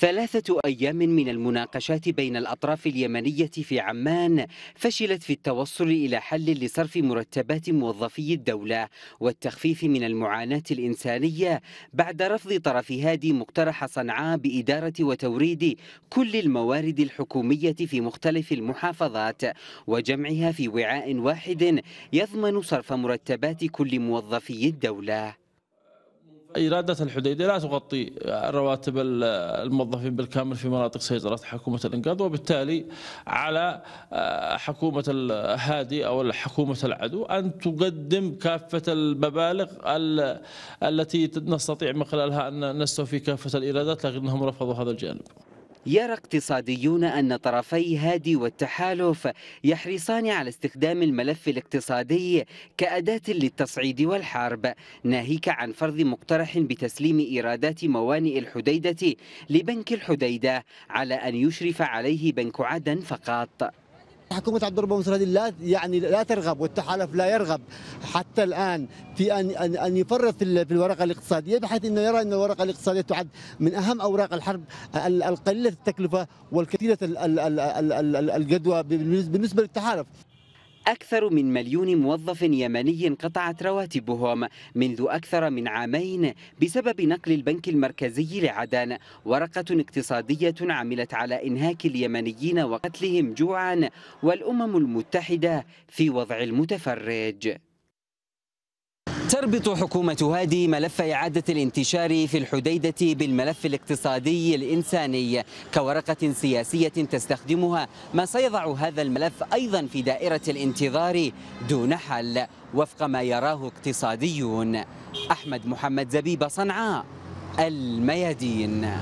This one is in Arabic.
ثلاثة أيام من المناقشات بين الأطراف اليمنية في عمان فشلت في التوصل إلى حل لصرف مرتبات موظفي الدولة والتخفيف من المعاناة الإنسانية بعد رفض طرف هادي مقترح صنعاء بإدارة وتوريد كل الموارد الحكومية في مختلف المحافظات وجمعها في وعاء واحد يضمن صرف مرتبات كل موظفي الدولة إيرادات الحديدة لا تغطي رواتب الموظفين بالكامل في مناطق سيطرة حكومة الإنقاذ وبالتالي على آه، حكومة الهادي أو حكومة العدو أن تقدم كافة المبالغ التي نستطيع من خلالها أن نستوفي كافة الإيرادات لكنهم رفضوا هذا الجانب يرى اقتصاديون أن طرفي هادي والتحالف يحرصان على استخدام الملف الاقتصادي كأداة للتصعيد والحرب ناهيك عن فرض مقترح بتسليم إيرادات موانئ الحديدة لبنك الحديدة على أن يشرف عليه بنك عدن فقط حكومة عبد الرب مصر هذه لا يعني لا ترغب والتحالف لا يرغب حتى الآن في أن أن أن يفرط في الورقة الاقتصادية بحيث أنه يرى أن الورقة الاقتصادية تعد من أهم أوراق الحرب القليلة التكلفة والكثيرة الجدوى بالنسبة للتحالف أكثر من مليون موظف يمني انقطعت رواتبهم منذ أكثر من عامين بسبب نقل البنك المركزي لعدن ورقة اقتصادية عملت على إنهاك اليمنيين وقتلهم جوعا والأمم المتحدة في وضع المتفرج تربط حكومة هادي ملف إعادة الانتشار في الحديدة بالملف الاقتصادي الإنساني كورقة سياسية تستخدمها ما سيضع هذا الملف أيضا في دائرة الانتظار دون حل وفق ما يراه اقتصاديون أحمد محمد زبيب صنعاء الميادين